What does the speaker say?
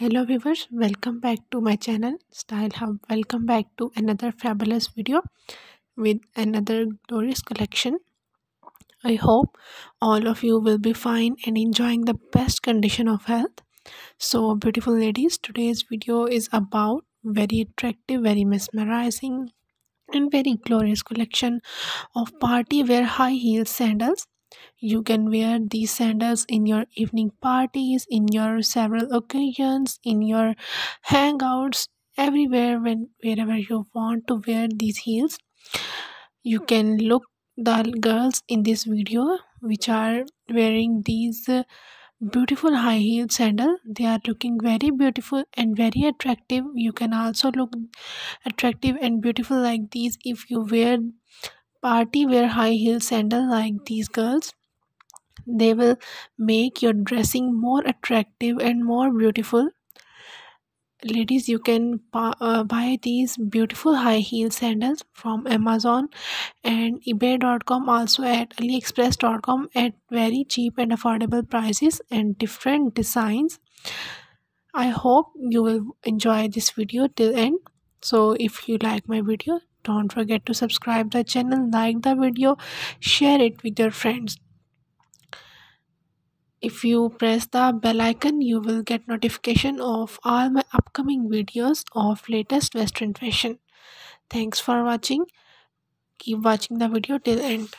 hello viewers welcome back to my channel style hub welcome back to another fabulous video with another glorious collection i hope all of you will be fine and enjoying the best condition of health so beautiful ladies today's video is about very attractive very mesmerizing and very glorious collection of party wear high heel sandals you can wear these sandals in your evening parties, in your several occasions, in your hangouts, everywhere when wherever you want to wear these heels. You can look the girls in this video which are wearing these uh, beautiful high heel sandal they are looking very beautiful and very attractive you can also look attractive and beautiful like these if you wear party wear high heel sandal like these girls they will make your dressing more attractive and more beautiful. Ladies, you can uh, buy these beautiful high heel sandals from Amazon and eBay.com, also at AliExpress.com at very cheap and affordable prices and different designs. I hope you will enjoy this video till end. So if you like my video, don't forget to subscribe the channel like the video share it with your friends if you press the bell icon you will get notification of all my upcoming videos of latest western fashion thanks for watching keep watching the video till end